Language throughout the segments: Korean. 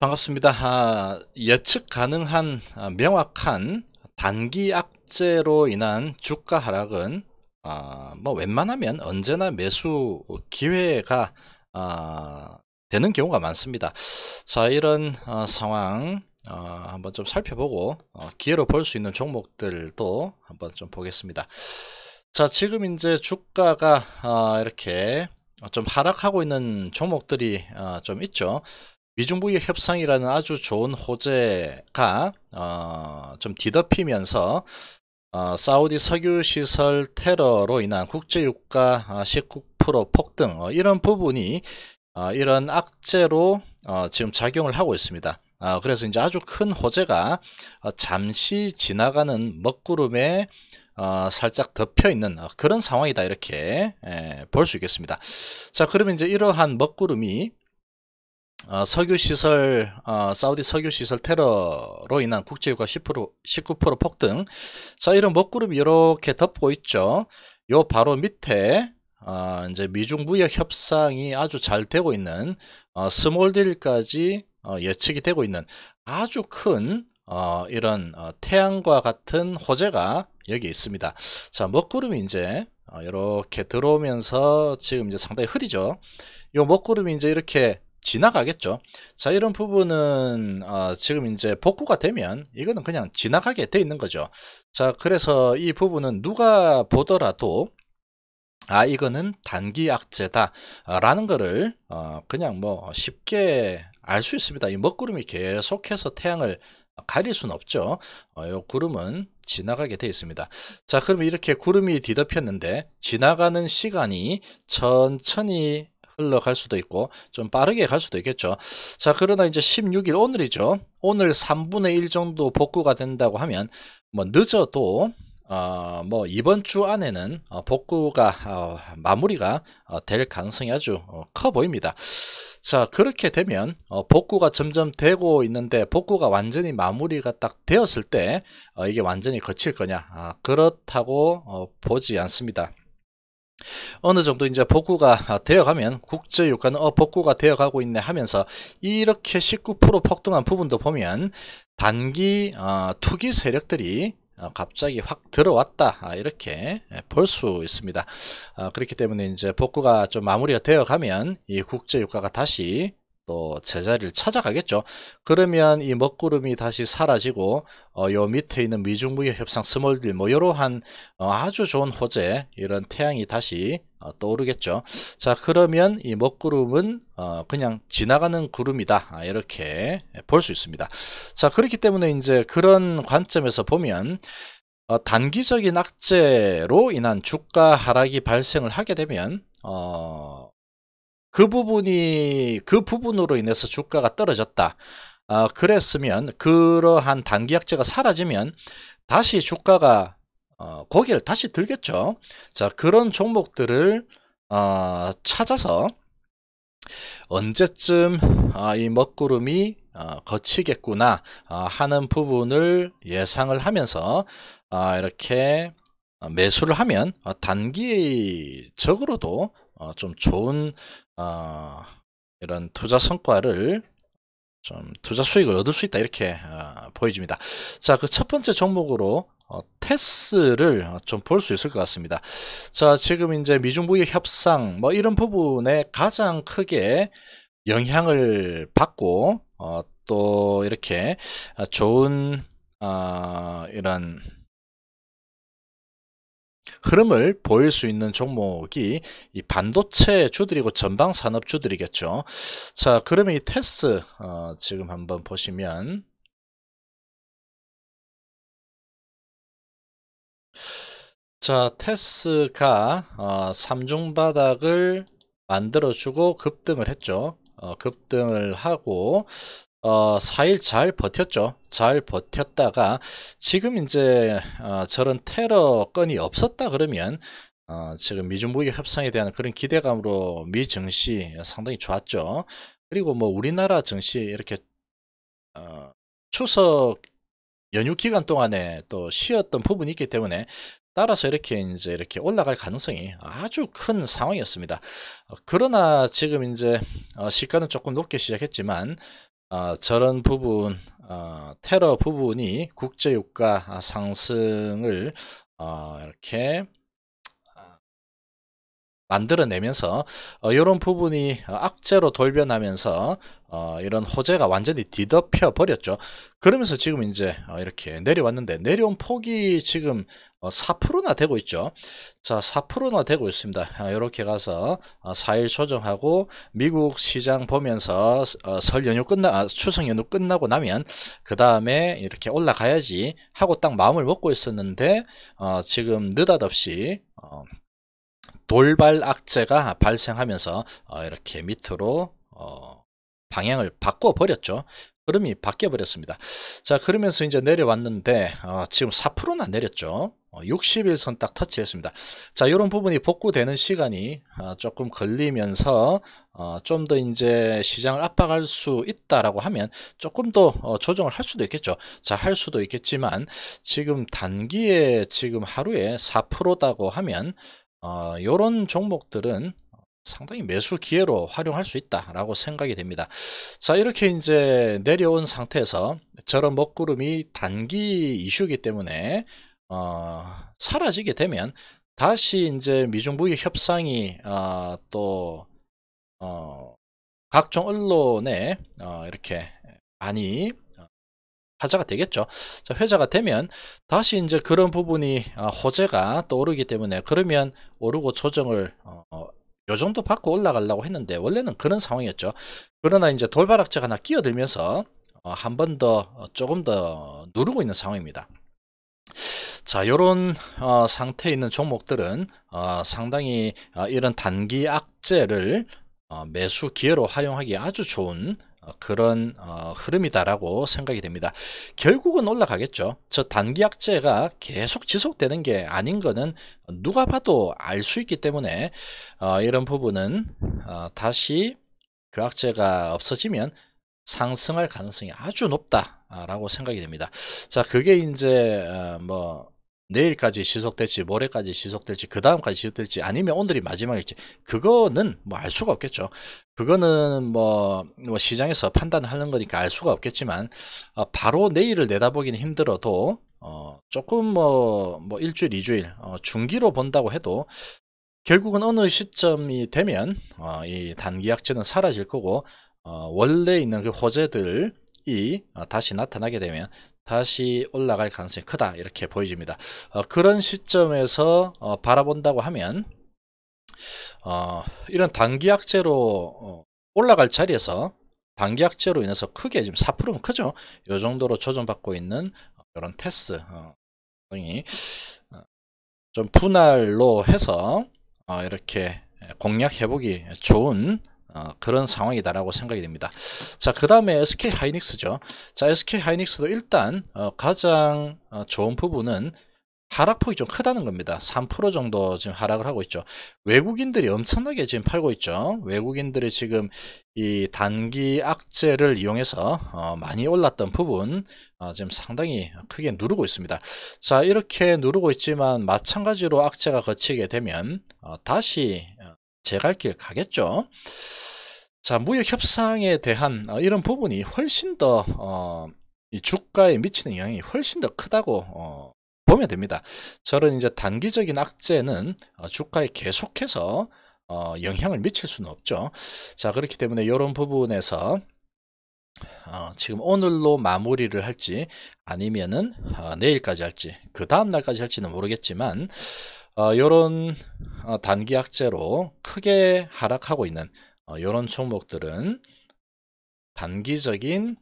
반갑습니다. 아, 예측 가능한 아, 명확한 단기 악재로 인한 주가 하락은 아, 뭐 웬만하면 언제나 매수 기회가 아, 되는 경우가 많습니다. 자 이런 어, 상황 어, 한번 좀 살펴보고 어, 기회로 볼 수 있는 종목들도 한번 좀 보겠습니다. 자 지금 이제 주가가 어, 이렇게 좀 하락하고 있는 종목들이 어, 좀 있죠. 미중부의 협상이라는 아주 좋은 호재가 어, 좀 뒤덮이면서 어, 사우디 석유 시설 테러로 인한 국제 유가 19% 어, 폭등 어, 이런 부분이 어, 이런 악재로 어, 지금 작용을 하고 있습니다. 어, 그래서 이제 아주 큰 호재가 어, 잠시 지나가는 먹구름에 어, 살짝 덮여 있는 어, 그런 상황이다 이렇게 예, 볼수 있겠습니다. 자, 그러면 이제 이러한 먹구름이 어, 석유 시설 어, 사우디 석유 시설 테러로 인한 국제유가 10% 19% 폭등. 자 이런 먹구름이 이렇게 덮고 있죠. 요 바로 밑에 어, 이제 미중 무역 협상이 아주 잘 되고 있는 어, 스몰딜까지 어, 예측이 되고 있는 아주 큰 어, 이런 어, 태양과 같은 호재가 여기 있습니다. 자 먹구름이 이제 어, 이렇게 들어오면서 지금 이제 상당히 흐리죠. 요 먹구름이 이제 이렇게 지나가겠죠. 자, 이런 부분은 어, 지금 이제 복구가 되면 이거는 그냥 지나가게 돼 있는 거죠. 자, 그래서 이 부분은 누가 보더라도 아 이거는 단기 악재다 어, 라는 거를 어, 그냥 뭐 쉽게 알 수 있습니다. 이 먹구름이 계속해서 태양을 가릴 수는 없죠. 어, 요 구름은 지나가게 되어 있습니다. 자, 그럼 이렇게 구름이 뒤덮였는데 지나가는 시간이 천천히 흘러갈 수도 있고 좀 빠르게 갈 수도 있겠죠. 자 그러나 이제 16일 오늘이죠. 오늘 3분의 1 정도 복구가 된다고 하면 뭐 늦어도 어, 뭐 이번 주 안에는 어, 복구가 어, 마무리가 어, 될 가능성이 아주 어, 커 보입니다. 자 그렇게 되면 복구가 점점 되고 있는데 복구가 완전히 마무리가 딱 되었을 때 이게 완전히 거칠 거냐 아, 그렇다고 보지 않습니다. 어느 정도 이제 복구가 되어가면 국제유가는 어 복구가 되어가고 있네 하면서 이렇게 19% 폭등한 부분도 보면 반기 어, 투기 세력들이 어, 갑자기 확 들어왔다 아, 이렇게 예, 볼수 있습니다 아, 그렇기 때문에 이제 복구가 좀 마무리가 되어 가면 이 국제유가가 다시 또 제자리를 찾아가겠죠. 그러면 이 먹구름이 다시 사라지고 어, 요 밑에 있는 미중무역 협상 스몰딜 뭐 이러한 어, 아주 좋은 호재 이런 태양이 다시 어, 떠오르겠죠. 자 그러면 이 먹구름은 어, 그냥 지나가는 구름이다 아, 이렇게 볼 수 있습니다. 자 그렇기 때문에 이제 그런 관점에서 보면 어, 단기적인 악재로 인한 주가 하락이 발생을 하게 되면 어, 그 부분이 그 부분으로 인해서 주가가 떨어졌다. 어, 그랬으면 그러한 단기약재가 사라지면 다시 주가가 어, 고개를 다시 들겠죠. 자 그런 종목들을 어, 찾아서 언제쯤 어, 이 먹구름이 어, 거치겠구나 어, 하는 부분을 예상을 하면서 어, 이렇게 매수를 하면 어, 단기적으로도 어, 좀 좋은 어, 이런 투자 성과를 좀 투자 수익을 얻을 수 있다 이렇게 어, 보여집니다. 자, 그 첫 번째 종목으로 어, 테스를 어, 좀볼 수 있을 것 같습니다. 자, 지금 이제 미중무역 협상 뭐 이런 부분에 가장 크게 영향을 받고 어, 또 이렇게 좋은 어, 이런 흐름을 보일 수 있는 종목이 이 반도체 주들이고 전방 산업 주들이겠죠. 자, 그러면 이 테스 어, 지금 한번 보시면 자, 테스가 어, 삼중 바닥을 만들어주고 급등을 했죠. 어, 급등을 하고 어, 4일 잘 버텼죠. 잘 버텼다가 지금 이제 어, 저런 테러 건이 없었다 그러면 어, 지금 미중 무역 협상에 대한 그런 기대감으로 미 증시 상당히 좋았죠. 그리고 뭐 우리나라 증시 이렇게 어, 추석 연휴 기간 동안에 또 쉬었던 부분이 있기 때문에 따라서 이렇게 이제 이렇게 올라갈 가능성이 아주 큰 상황이었습니다. 어, 그러나 지금 이제 어, 시가는 조금 높게 시작했지만 어, 저런 부분 어, 테러 부분이 국제유가 상승을 어, 이렇게 아, 만들어내면서 어, 이런 부분이 악재로 돌변하면서 어, 이런 호재가 완전히 뒤덮여 버렸죠. 그러면서 지금 이제 어, 이렇게 내려왔는데 내려온 폭이 지금 4%나 어, 되고 있죠. 자, 4%나 되고 있습니다. 이렇게 아, 가서 4일 어, 조정하고 미국 시장 보면서 어, 설 연휴 끝나 아, 추석 연휴 끝나고 나면 그 다음에 이렇게 올라가야지 하고 딱 마음을 먹고 있었는데 지금 느닷없이 돌발 악재가 발생하면서 이렇게 밑으로 방향을 바꿔 버렸죠. 흐름이 바뀌어 버렸습니다. 자 그러면서 이제 내려왔는데 지금 4%나 내렸죠. 60일선 어, 딱 터치했습니다. 자, 이런 부분이 복구되는 시간이 어, 조금 걸리면서 어, 좀 더 이제 시장을 압박할 수 있다라고 하면 조금 더 조정을 할 수도 있겠죠. 자, 할 수도 있겠지만 지금 단기에 지금 하루에 4%다고 하면 이런 종목들은 상당히 매수 기회로 활용할 수 있다라고 생각이 됩니다. 자 이렇게 이제 내려온 상태에서 저런 먹구름이 단기 이슈기 때문에 어, 사라지게 되면 다시 이제 미중 무역 협상이 어, 또 어, 각종 언론에 어, 이렇게 많이 어, 화제가 되겠죠. 자, 회자가 되면 다시 이제 그런 부분이 아, 호재가 떠오르기 때문에 그러면 오르고 조정을 어, 어, 요 정도 받고 올라가려고 했는데 원래는 그런 상황이었죠. 그러나 이제 돌발악재가 하나 끼어들면서 어, 한 번더 어, 조금 더 누르고 있는 상황입니다. 자, 요런 어, 상태에 있는 종목들은 어, 상당히 어, 이런 단기 악재를 어, 매수 기회로 활용하기 아주 좋은 어, 그런 어, 흐름이다라고 생각이 됩니다. 결국은 올라가겠죠. 저 단기 악재가 계속 지속되는 게 아닌 거는 누가 봐도 알 수 있기 때문에 이런 부분은 다시 그 악재가 없어지면 상승할 가능성이 아주 높다라고 생각이 됩니다. 자, 그게 이제 어, 뭐 내일까지 지속될지 모레까지 지속될지 그 다음까지 지속될지 아니면 오늘이 마지막일지 그거는 뭐 알 수가 없겠죠 그거는 뭐, 뭐, 시장에서 판단하는 거니까 알 수가 없겠지만 어, 바로 내일을 내다보기는 힘들어도 어, 조금 뭐, 뭐, 일주일 이주일 중기로 본다고 해도 결국은 어느 시점이 되면 이 단기 약재는 사라질 거고 어, 원래 있는 그 호재들이 어, 다시 나타나게 되면 다시 올라갈 가능성이 크다 이렇게 보여집니다. 어, 그런 시점에서 어, 바라본다고 하면 어, 이런 단기 약재로 어, 올라갈 자리에서 단기 약재로 인해서 크게 지금 4%면 크죠. 이 정도로 조정받고 있는 이런 어, 테스 어, 어, 좀 분할로 해서 어, 이렇게 공략 해보기 좋은 어, 그런 상황이다라고 생각이 됩니다. 자, 그 다음에 SK 하이닉스죠. 자, SK 하이닉스도 일단 어, 가장 어, 좋은 부분은 하락폭이 좀 크다는 겁니다. 3% 정도 지금 하락을 하고 있죠. 외국인들이 엄청나게 지금 팔고 있죠. 외국인들이 지금 이 단기 악재를 이용해서 어, 많이 올랐던 부분 어, 지금 상당히 크게 누르고 있습니다. 자 이렇게 누르고 있지만 마찬가지로 악재가 거치게 되면 어, 다시 어, 제갈길 가겠죠. 자, 무역 협상에 대한 어, 이런 부분이 훨씬 더, 어, 이 주가에 미치는 영향이 훨씬 더 크다고, 어, 보면 됩니다. 저는 이제 단기적인 악재는 어, 주가에 계속해서, 어, 영향을 미칠 수는 없죠. 자, 그렇기 때문에 이런 부분에서, 어, 지금 오늘로 마무리를 할지 아니면은 어, 내일까지 할지 그 다음날까지 할지는 모르겠지만 이런 어, 어, 단기 약재로 크게 하락하고 있는 이런 어, 종목들은 단기적인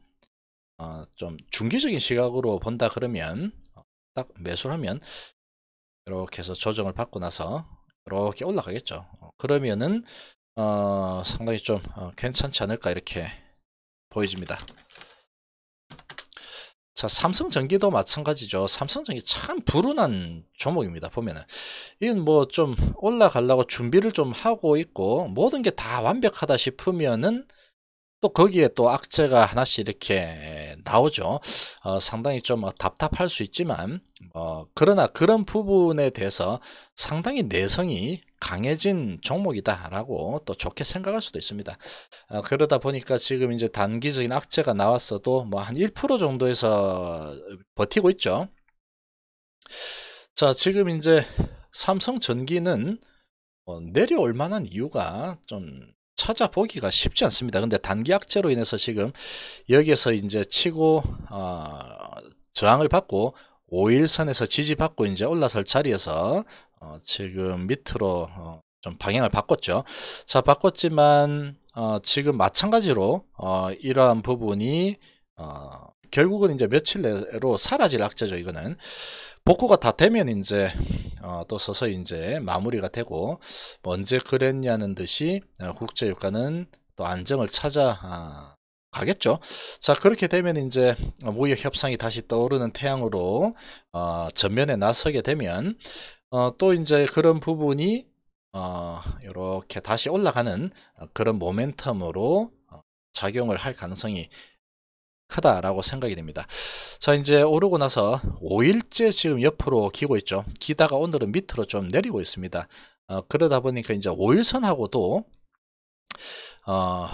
좀 중기적인 시각으로 본다 그러면 딱 매수를 하면 이렇게 해서 조정을 받고 나서 이렇게 올라가겠죠 그러면은 상당히 좀 괜찮지 않을까 이렇게 보여집니다 자, 삼성전기도 마찬가지죠. 삼성전기 참 불운한 종목입니다. 보면은 이건 뭐 좀 올라가려고 준비를 좀 하고 있고 모든 게 다 완벽하다 싶으면은 또 거기에 또 악재가 하나씩 이렇게 나오죠. 어, 상당히 좀 답답할 수 있지만 어, 그러나 그런 부분에 대해서 상당히 내성이 강해진 종목이다라고 또 좋게 생각할 수도 있습니다. 어, 그러다 보니까 지금 이제 단기적인 악재가 나왔어도 뭐 한 1% 정도에서 버티고 있죠. 자, 지금 이제 삼성 전기는 어, 내려올 만한 이유가 좀 찾아보기가 쉽지 않습니다. 근데 단기 악재로 인해서 지금 여기에서 이제 치고 어, 저항을 받고 5일선에서 지지받고 이제 올라설 자리에서 어, 지금 밑으로 어, 좀 방향을 바꿨죠. 자, 바꿨지만 어, 지금 마찬가지로 어, 이러한 부분이 어, 결국은 이제 며칠 내로 사라질 악재죠. 이거는 복구가 다 되면 이제 어, 또 서서히 이제 마무리가 되고 뭐 언제 그랬냐는 듯이 어, 국제유가는 또 안정을 찾아 아, 가겠죠. 자 그렇게 되면 이제 어, 무역 협상이 다시 떠오르는 태양으로 어, 전면에 나서게 되면 어, 또 이제 그런 부분이 어, 이렇게 다시 올라가는 어, 그런 모멘텀으로 어, 작용을 할 가능성이 크다라고 생각이 됩니다. 자 이제 오르고 나서 5일째 지금 옆으로 기고 있죠. 기다가 오늘은 밑으로 좀 내리고 있습니다. 어, 그러다 보니까 이제 5일선하고도 어,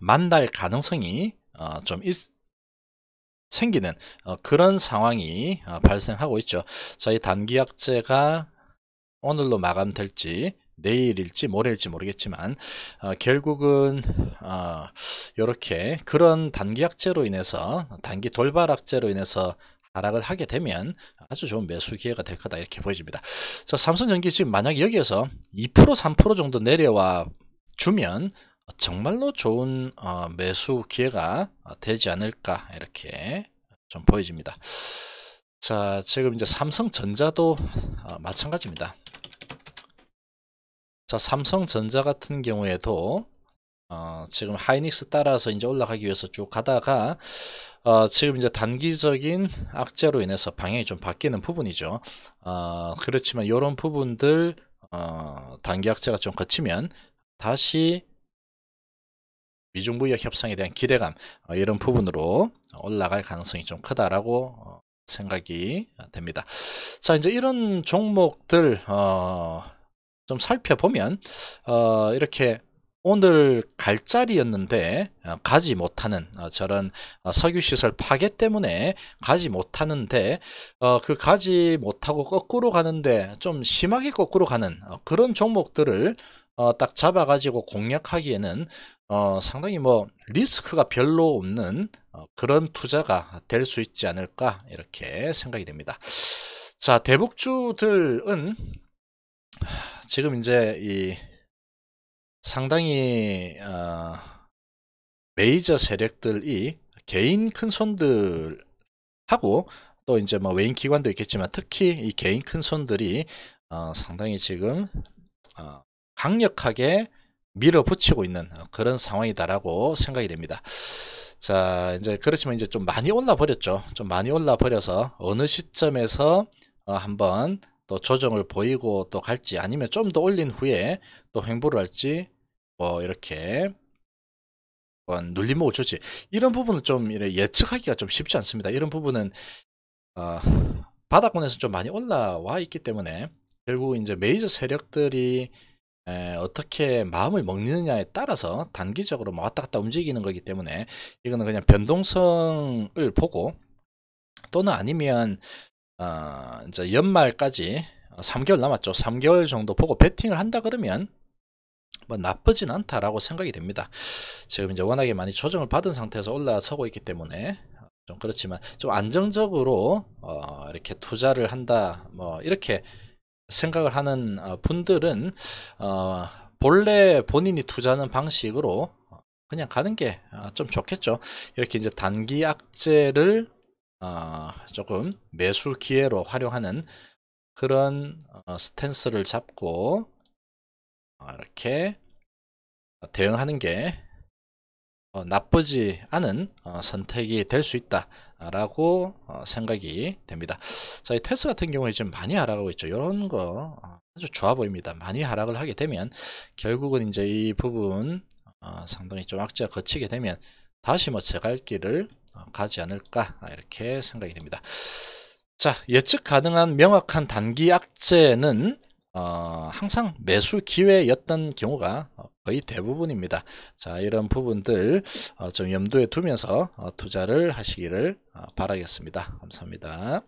만날 가능성이 어, 좀 있, 생기는 어, 그런 상황이 어, 발생하고 있죠. 저희 단기 약제가 오늘로 마감될지 내일일지 모레일지 모르겠지만 어, 결국은 어, 이렇게 그런 단기 약제로 인해서 단기 돌발 악재로 인해서 하락을 하게 되면 아주 좋은 매수 기회가 될 거다 이렇게 보여집니다. 자, 삼성전기 지금 만약 여기에서 2% 3% 정도 내려와 주면 정말로 좋은 어, 매수 기회가 어, 되지 않을까 이렇게 좀 보여집니다. 자, 지금 이제 삼성전자도 어, 마찬가지입니다. 자, 삼성전자 같은 경우에도 어, 지금 하이닉스 따라서 이제 올라가기 위해서 쭉 가다가 어, 지금 이제 단기적인 악재로 인해서 방향이 좀 바뀌는 부분이죠. 어, 그렇지만 이런 부분들 단기 악재가 좀 거치면 다시 미중무역 협상에 대한 기대감 어, 이런 부분으로 올라갈 가능성이 좀 크다라고 어, 생각이 됩니다. 자 이제 이런 종목들 어, 좀 살펴보면 어, 이렇게 오늘 갈 자리였는데 어, 가지 못하는 저런 석유시설 파괴 때문에 가지 못하는데 그 가지 못하고 거꾸로 가는데 좀 심하게 거꾸로 가는 그런 종목들을 딱 잡아가지고 공략하기에는 어, 상당히 뭐 리스크가 별로 없는 어, 그런 투자가 될 수 있지 않을까 이렇게 생각이 됩니다. 자 대북주들은 지금 이제 이 상당히 어, 메이저 세력들이 개인 큰손들하고 또 이제 뭐 외인 기관도 있겠지만 특히 이 개인 큰손들이 어, 상당히 지금 어, 강력하게 밀어붙이고 있는 그런 상황이다라고 생각이 됩니다. 자, 이제 그렇지만 이제 좀 많이 올라 버렸죠. 좀 많이 올라 버려서 어느 시점에서 어, 한번 또 조정을 보이고 또 갈지 아니면 좀 더 올린 후에 또 횡보를 할지 뭐 이렇게 눌림목을 줄지 이런 부분은 좀 예측하기가 좀 쉽지 않습니다. 이런 부분은 어, 바닥권에서 좀 많이 올라와 있기 때문에 결국 이제 메이저 세력들이 에, 어떻게 마음을 먹느냐에 따라서 단기적으로 뭐 왔다 갔다 움직이는 거기 때문에 이거는 그냥 변동성을 보고 또는 아니면 어, 이제 연말까지 3개월 남았죠. 3개월 정도 보고 베팅을 한다 그러면 뭐 나쁘진 않다라고 생각이 됩니다. 지금 이제 워낙에 많이 조정을 받은 상태에서 올라서고 있기 때문에 좀 그렇지만 좀 안정적으로 어, 이렇게 투자를 한다 뭐 이렇게 생각을 하는 어, 분들은 어, 본래 본인이 투자하는 방식으로 그냥 가는 게좀 어, 좋겠죠. 이렇게 이제 단기 악재를 어, 조금 매수 기회로 활용하는 그런 어, 스탠스를 잡고 이렇게 대응하는 게 어, 나쁘지 않은 어, 선택이 될 수 있다라고 어, 생각이 됩니다. 자, 이 테스 같은 경우에 지금 많이 하락하고 있죠. 이런 거 어, 아주 좋아 보입니다. 많이 하락을 하게 되면 결국은 이제 이 부분 어, 상당히 좀 악재가 거치게 되면 다시 뭐 제갈 길을 어, 가지 않을까 아, 이렇게 생각이 됩니다. 자, 예측 가능한 명확한 단기 악재는 항상 매수 기회였던 경우가 거의 대부분입니다. 자, 이런 부분들 어, 좀 염두에 두면서 어, 투자를 하시기를 어, 바라겠습니다. 감사합니다.